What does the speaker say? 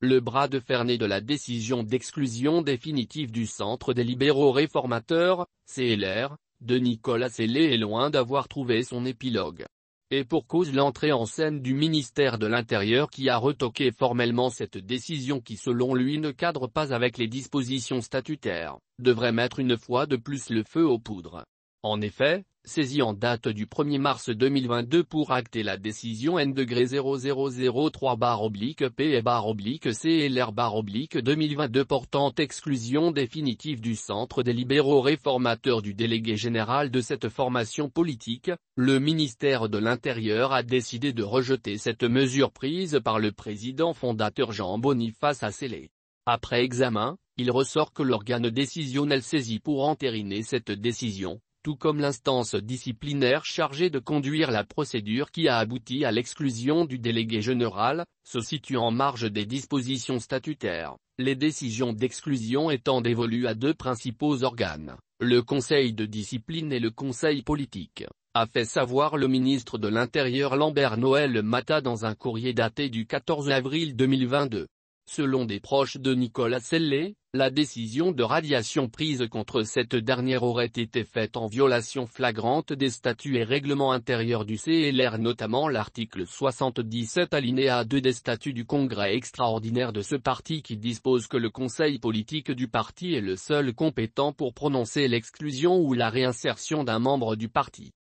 le bras de né de la décision d'exclusion définitive du Centre des libéraux réformateurs, CLR, de Nicolas Sellé est loin d'avoir trouvé son épilogue. Et pour cause l'entrée en scène du ministère de l'Intérieur qui a retoqué formellement cette décision qui selon lui ne cadre pas avec les dispositions statutaires, devrait mettre une fois de plus le feu aux poudres. En effet, saisie en date du 1er mars 2022 pour acter la décision N-0003-P et CLR-2022 portant exclusion définitive du Centre des libéraux réformateurs du délégué général de cette formation politique, le ministère de l'Intérieur a décidé de rejeter cette mesure prise par le président fondateur Jean Boniface Assélé. Après examen, il ressort que l'organe décisionnel saisi pour entériner cette décision, tout comme l'instance disciplinaire chargée de conduire la procédure qui a abouti à l'exclusion du délégué général, se situe en marge des dispositions statutaires, les décisions d'exclusion étant dévolues à deux principaux organes, le Conseil de discipline et le Conseil politique, a fait savoir le ministre de l'Intérieur Lambert Noël Mata dans un courrier daté du 14 avril 2022. Selon des proches de Nicolas Sellé, la décision de radiation prise contre cette dernière aurait été faite en violation flagrante des statuts et règlements intérieurs du CLR notamment l'article 77 alinéa 2 des statuts du congrès extraordinaire de ce parti qui dispose que le conseil politique du parti est le seul compétent pour prononcer l'exclusion ou la réinsertion d'un membre du parti.